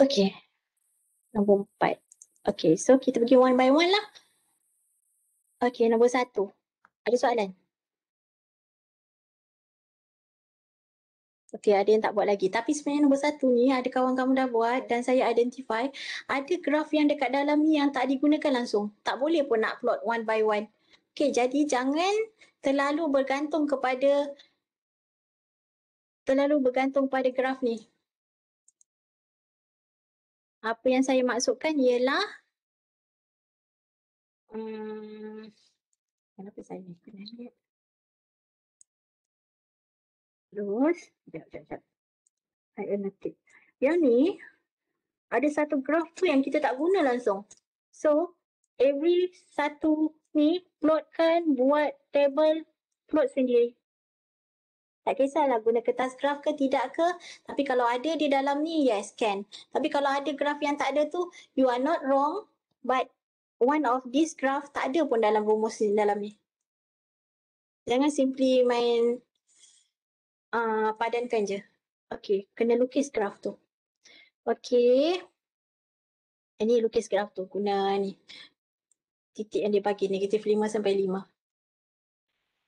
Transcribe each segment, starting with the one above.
Okay. Nombor empat. Okay, so kita pergi one by one lah. Okay, nombor satu. Ada soalan? Okay, ada yang tak buat lagi. Tapi sebenarnya nombor satu ni ada kawan kamu dah buat dan saya identify ada graf yang dekat dalam ni yang tak digunakan langsung. Tak boleh pun nak plot one by one. Okay, jadi jangan terlalu bergantung kepada terlalu bergantung pada graf ni apa yang saya maksudkan ialah um, kenapa saya nak lihat terus sekejap sekejap I annotate yang ni ada satu graf tu yang kita tak guna langsung so every satu ni plotkan buat table plot sendiri tak kisahlah guna kertas graf ke tidak ke. Tapi kalau ada di dalam ni, yes, can. Tapi kalau ada graf yang tak ada tu, you are not wrong. But one of this graph tak ada pun dalam rumus ni dalam ni. Jangan simply main uh, padankan je. Okay, kena lukis graf tu. Okay. Ini eh, lukis graf tu guna ni. Titik yang dia bagi negatif lima sampai 5.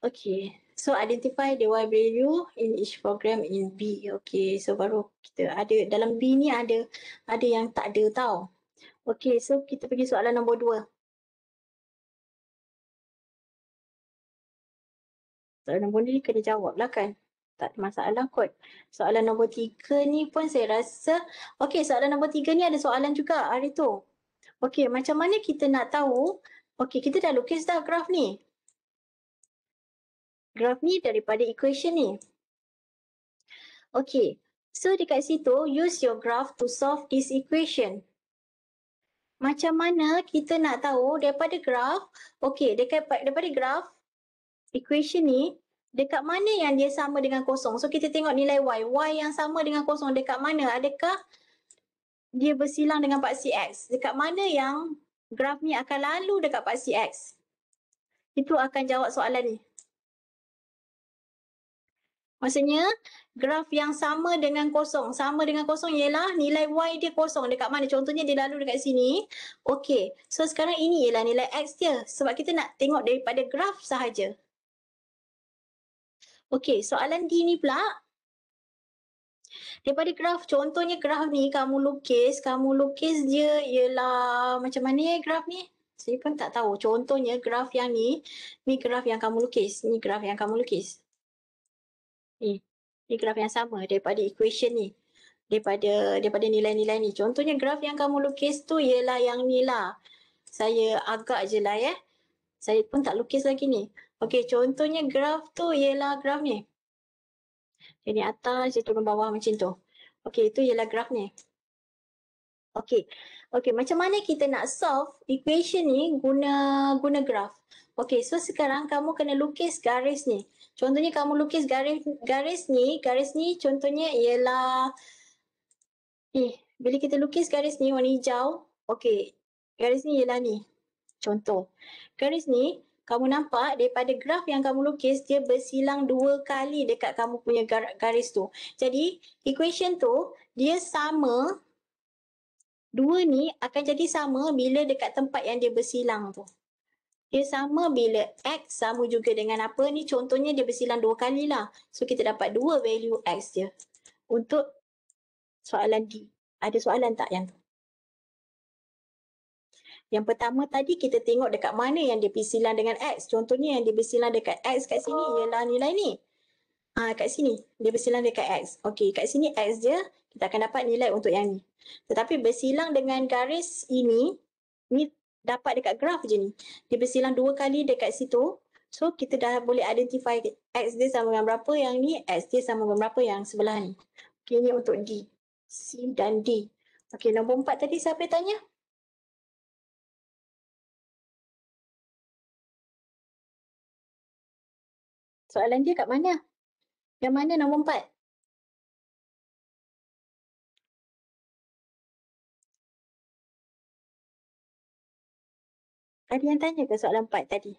Okay, So identify the why value in each program in B. Okay, so baru kita ada dalam B ni ada ada yang tak ada tau. Okay, so kita pergi soalan nombor dua. Soalan nombor ni kena jawab lah kan. Tak ada masalah kot. Soalan nombor tiga ni pun saya rasa. Okay, soalan nombor tiga ni ada soalan juga hari tu. Okay, macam mana kita nak tahu Okay, kita dah lukis dah graf ni graph ni daripada equation ni. Okay, so dekat situ use your graph to solve this equation. Macam mana kita nak tahu daripada graph, okay, dekat, daripada graph equation ni, dekat mana yang dia sama dengan kosong. So kita tengok nilai y, y yang sama dengan kosong dekat mana, adakah dia bersilang dengan paksi x. Dekat mana yang graph ni akan lalu dekat paksi x. Itu akan jawab soalan ni. Maksudnya graf yang sama dengan kosong. Sama dengan kosong ialah nilai y dia kosong dekat mana. Contohnya dia lalu dekat sini. Okey. So sekarang ini ialah nilai x dia. Sebab kita nak tengok daripada graf sahaja. Okey. Soalan D ni pula. Daripada graf. Contohnya graf ni kamu lukis. Kamu lukis dia ialah macam mana eh graf ni? Saya pun tak tahu. Contohnya graf yang ni. Ni graf yang kamu lukis. Ni graf yang kamu lukis ni ni graf yang sama daripada equation ni daripada daripada nilai-nilai ni contohnya graf yang kamu lukis tu ialah yang ni lah saya agak je lah ya eh. saya pun tak lukis lagi ni Okey, contohnya graf tu ialah graf ni jadi atas je turun bawah macam tu Okey, itu ialah graf ni Okey, okay, macam mana kita nak solve equation ni guna guna graf Okey, so sekarang kamu kena lukis garis ni. Contohnya kamu lukis garis garis ni, garis ni contohnya ialah ni. Eh, bila kita lukis garis ni warna hijau, okey. Garis ni ialah ni. Contoh. Garis ni kamu nampak daripada graf yang kamu lukis dia bersilang dua kali dekat kamu punya garis tu. Jadi equation tu dia sama dua ni akan jadi sama bila dekat tempat yang dia bersilang tu dia sama bila X sama juga dengan apa ni contohnya dia bersilang dua kali lah. So kita dapat dua value X dia. Untuk soalan D. Ada soalan tak yang tu? Yang pertama tadi kita tengok dekat mana yang dia bersilang dengan X. Contohnya yang dia bersilang dekat X kat sini ialah nilai ni. Ah kat sini dia bersilang dekat X. Okey kat sini X dia kita akan dapat nilai untuk yang ni. Tetapi bersilang dengan garis ini ni dapat dekat graf je ni. Dia bersilang dua kali dekat situ. So kita dah boleh identify X dia sama dengan berapa yang ni, X dia sama dengan berapa yang sebelah ni. Okay ni untuk D. C dan D. Okay nombor empat tadi siapa yang tanya? Soalan dia kat mana? Yang mana nombor empat? Ada yang tanya ke soalan empat tadi?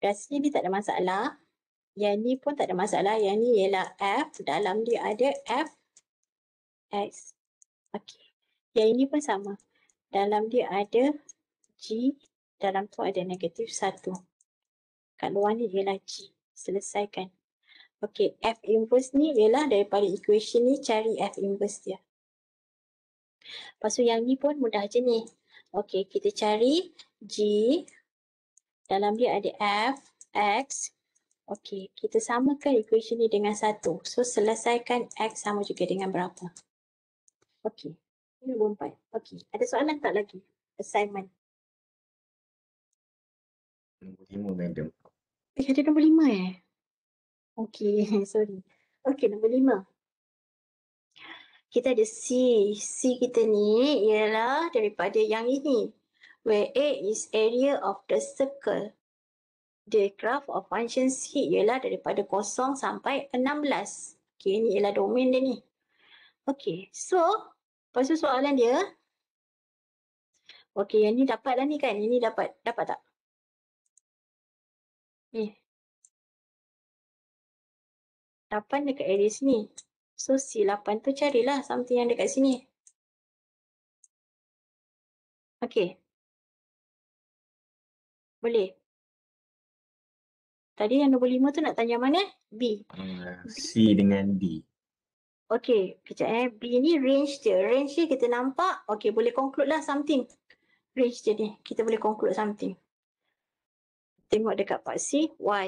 Rasanya ni tak ada masalah. Yang ni pun tak ada masalah. Yang ni ialah F. Dalam dia ada F. X. Okey. Yang ini pun sama. Dalam dia ada G. Dalam tu ada negatif satu. Kat luar ni ialah G. Selesaikan. Okey. F inverse ni ialah daripada equation ni cari F inverse dia. Lepas tu yang ni pun mudah je ni. Okey, kita cari G. Dalam dia ada F, X. Okey, kita samakan equation ni dengan satu. So, selesaikan X sama juga dengan berapa. Okey, ini 4. Okey, ada soalan tak lagi? Assignment. Nombor 5, madam. Eh, ada nombor lima eh? Okey, sorry. Okey, nombor lima kita ada C. C kita ni ialah daripada yang ini. Where A is area of the circle. The graph of function C ialah daripada kosong sampai 16. Okay, ni ialah domain dia ni. Okay, so lepas tu soalan dia. Okay, yang ni dapat lah ni kan. Ini dapat. Dapat tak? Ni. Dapat dekat area sini. So C8 tu carilah something yang dekat sini. Okay. Boleh. Tadi yang nombor 5 tu nak tanya mana? B. Hmm, C dengan D. Okay, kejap eh. B ni range dia. Range dia kita nampak. Okay, boleh conclude lah something. Range dia ni. Kita boleh conclude something. Tengok dekat part C. Y.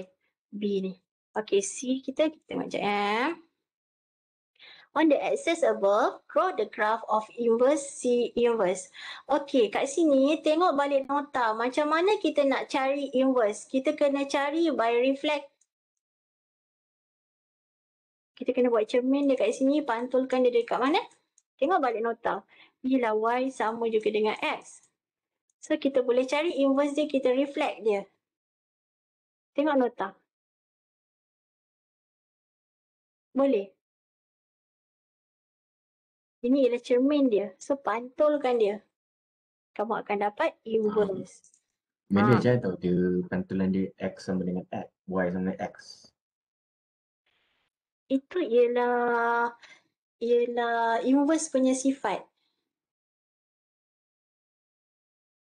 B ni. Okay, C kita. Kita tengok sekejap eh on the axis above, draw the graph of inverse C inverse. Okey, kat sini tengok balik nota macam mana kita nak cari inverse. Kita kena cari by reflect. Kita kena buat cermin dekat sini, pantulkan dia dekat mana. Tengok balik nota. Bila Y sama juga dengan X. So kita boleh cari inverse dia, kita reflect dia. Tengok nota. Boleh? Ini ialah cermin dia. So pantulkan dia. Kamu akan dapat inverse. Ha. Ah. Ah. Mana ha. tahu dia pantulan dia X sama dengan X. Y sama dengan X. Itu ialah ialah inverse punya sifat.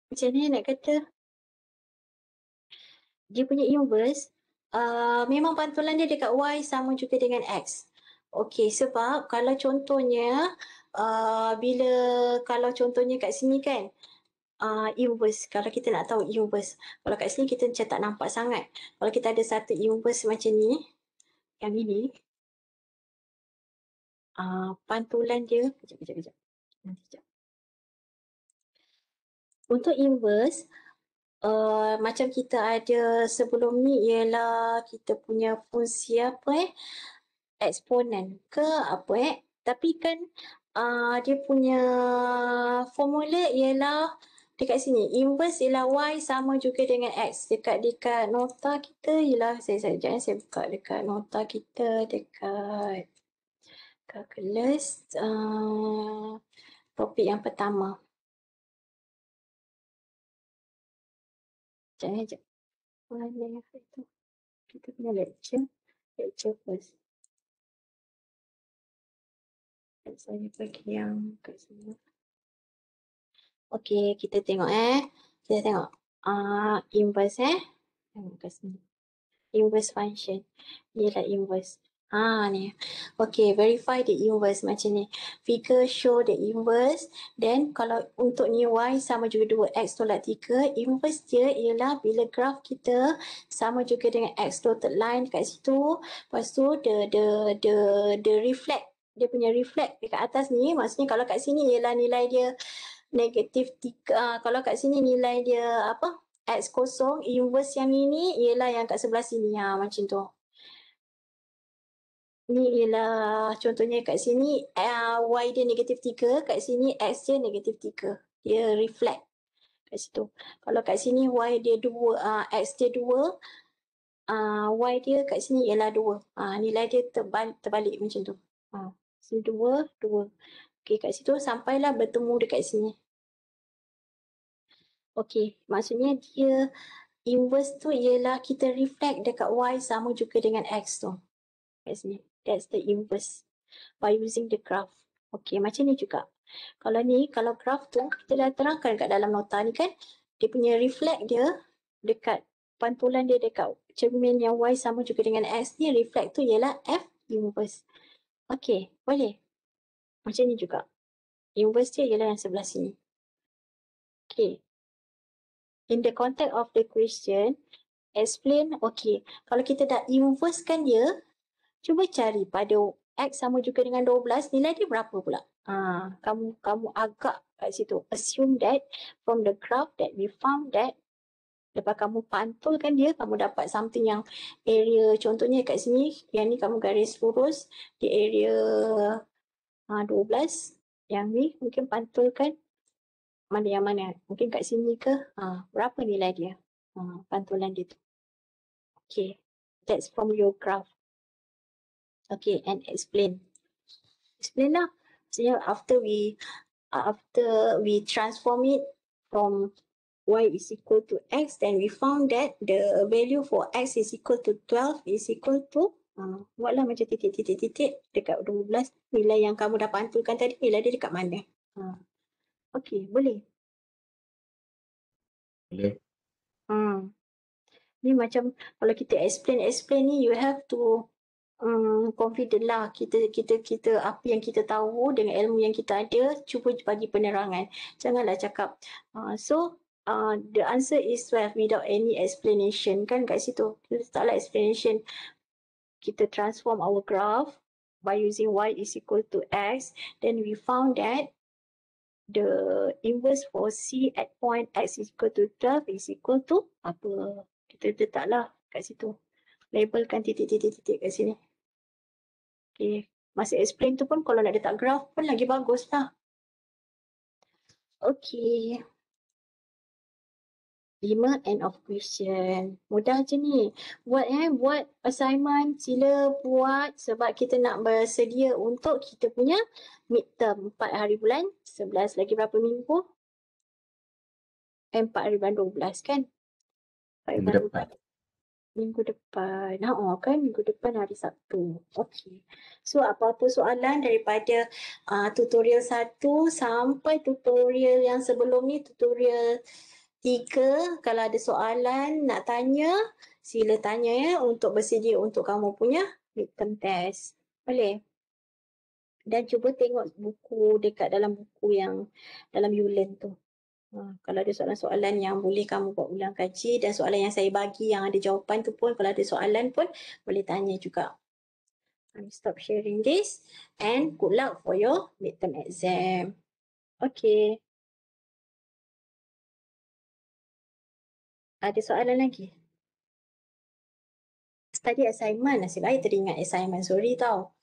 Macam ni nak kata dia punya inverse Uh, memang pantulan dia dekat Y sama juga dengan X. Okey, sebab kalau contohnya Ah, bila kalau contohnya kat sini kan uh, ah, inverse kalau kita nak tahu inverse kalau kat sini kita macam tak nampak sangat kalau kita ada satu inverse macam ni yang ini uh, pantulan dia kejap kejap kejap untuk inverse Uh, macam kita ada sebelum ni ialah kita punya fungsi apa eh eksponen ke apa eh tapi kan uh, dia punya formula ialah dekat sini inverse ialah y sama juga dengan x dekat dekat nota kita ialah saya saya jangan saya buka dekat nota kita dekat calculus uh, topik yang pertama Jangan jangan. Kita punya lecture. Lecture first. Saya bagi yang kat sini. Okey, kita tengok eh. Kita tengok uh, inverse eh. Tengok kat sini. Inverse function. lah inverse. Ah ni. Okay, verify the inverse macam ni. Figure show the inverse. Then kalau untuk ni y sama juga 2x tolak 3. Inverse dia ialah bila graf kita sama juga dengan x dotted line kat situ. Lepas tu the, the, the, the reflect dia punya reflect dekat atas ni maksudnya kalau kat sini ialah nilai dia negatif tiga uh, kalau kat sini nilai dia apa x kosong inverse yang ini ialah yang kat sebelah sini ha, macam tu ni ialah contohnya kat sini uh, y dia negatif tiga kat sini x dia negatif tiga dia reflect kat situ kalau kat sini y dia dua uh, x dia dua uh, y dia kat sini ialah dua uh, nilai dia terbalik, terbalik macam tu Oh sini dua, dua. Okey kat situ sampailah bertemu dekat sini. Okey, maksudnya dia inverse tu ialah kita reflect dekat Y sama juga dengan X tu. Kat sini. That's the inverse by using the graph. Okey, macam ni juga. Kalau ni, kalau graph tu kita dah terangkan dekat dalam nota ni kan, dia punya reflect dia dekat pantulan dia dekat cermin yang Y sama juga dengan X ni, reflect tu ialah F inverse. Okey, boleh. Macam ni juga. inverse Universiti ialah yang sebelah sini. Okey. In the context of the question, explain, okey. Kalau kita dah inversekan dia, cuba cari pada X sama juga dengan 12, nilai dia berapa pula? Ha, kamu kamu agak kat situ. Assume that from the graph that we found that Lepas kamu pantulkan dia, kamu dapat something yang area contohnya kat sini, yang ni kamu garis lurus di area ha, ah, 12. Yang ni mungkin pantulkan mana yang mana. Mungkin kat sini ke, ha, berapa nilai dia ha, pantulan dia tu. Okay, that's from your graph. Okay, and explain. Explain lah. Maksudnya after we after we transform it from y is equal to x, then we found that the value for x is equal to 12 is equal to uh, buatlah macam titik-titik-titik dekat 12 nilai yang kamu dah pantulkan tadi nilai eh, dia dekat mana? Uh. Okey, boleh? Boleh. Hmm. Ni macam kalau kita explain explain ni you have to um, confident lah kita kita kita apa yang kita tahu dengan ilmu yang kita ada cuba bagi penerangan. Janganlah cakap uh, so uh, the answer is 12 without any explanation kan kat situ. Letaklah explanation. Kita transform our graph by using y is equal to x. Then we found that the inverse for c at point x is equal to 12 is equal to apa. Kita letaklah kat situ. Labelkan titik-titik-titik kat sini. Okay. Masih explain tu pun kalau nak letak graph pun lagi bagus lah. Okay lima end of question. Mudah je ni. Buat eh, buat assignment sila buat sebab kita nak bersedia untuk kita punya mid term Empat hari bulan, sebelas lagi berapa minggu? Eh, empat hari bulan dua belas kan? Empat minggu depan. Minggu depan. Ha, oh, kan minggu depan hari Sabtu. Okey. So apa-apa soalan daripada uh, tutorial satu sampai tutorial yang sebelum ni tutorial Tiga, kalau ada soalan nak tanya, sila tanya ya untuk bersedia untuk kamu punya midterm test. Boleh? Dan cuba tengok buku dekat dalam buku yang dalam you learn tu. Ha, kalau ada soalan-soalan yang boleh kamu buat ulang kaji dan soalan yang saya bagi yang ada jawapan tu pun kalau ada soalan pun boleh tanya juga. I'm stop sharing this and good luck for your midterm exam. Okay. Ada soalan lagi? Tadi assignment, nasib baik teringat assignment. Sorry tau.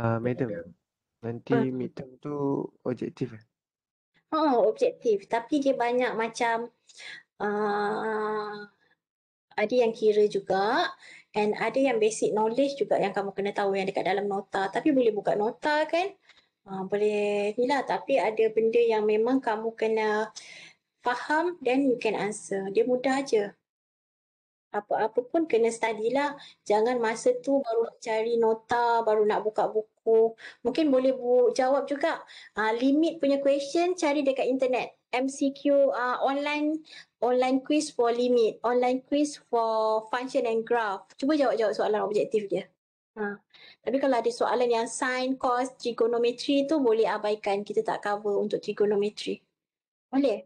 Uh, Madam, nanti huh? Ah. midterm tu objektif eh? Oh, objektif. Tapi dia banyak macam uh, ada yang kira juga and ada yang basic knowledge juga yang kamu kena tahu yang dekat dalam nota. Tapi boleh buka nota kan? Uh, boleh ni lah. Tapi ada benda yang memang kamu kena uh, faham then you can answer. Dia mudah aja. Apa-apa pun kena study lah. Jangan masa tu baru nak cari nota, baru nak buka buku. Mungkin boleh bu- jawab juga. Uh, limit punya question cari dekat internet. MCQ uh, ah, online online quiz for limit, online quiz for function and graph. Cuba jawab-jawab soalan objektif dia. Ha. Tapi kalau ada soalan yang sine, cos, trigonometri tu boleh abaikan. Kita tak cover untuk trigonometri. Boleh?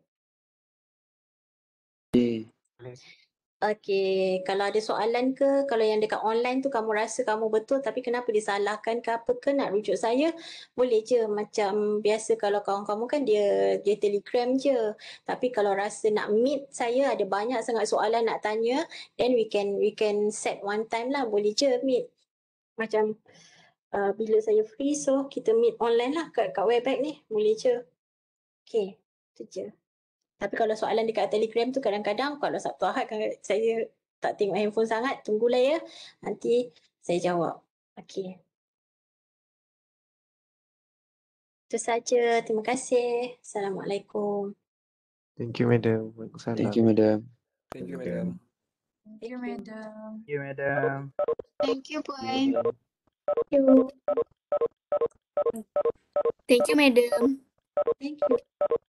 Okay, kalau ada soalan ke, kalau yang dekat online tu kamu rasa kamu betul tapi kenapa disalahkan ke apa ke nak rujuk saya, boleh je macam biasa kalau kawan kamu kan dia dia telegram je. Tapi kalau rasa nak meet saya ada banyak sangat soalan nak tanya, then we can we can set one time lah boleh je meet. Macam uh, bila saya free so kita meet online lah kat, kat Webex ni, boleh je. Okay, tu je. Tapi kalau soalan dekat telegram tu kadang-kadang kalau Sabtu Ahad kan saya tak tengok handphone sangat, tunggulah ya. Nanti saya jawab. Okay. Itu saja. Terima kasih. Assalamualaikum. Thank you, madam. Thank you, madam. Thank you, madam. Thank you, madam. Thank you, madam. Thank you, boy. Thank you. Thank you, madam. Thank you.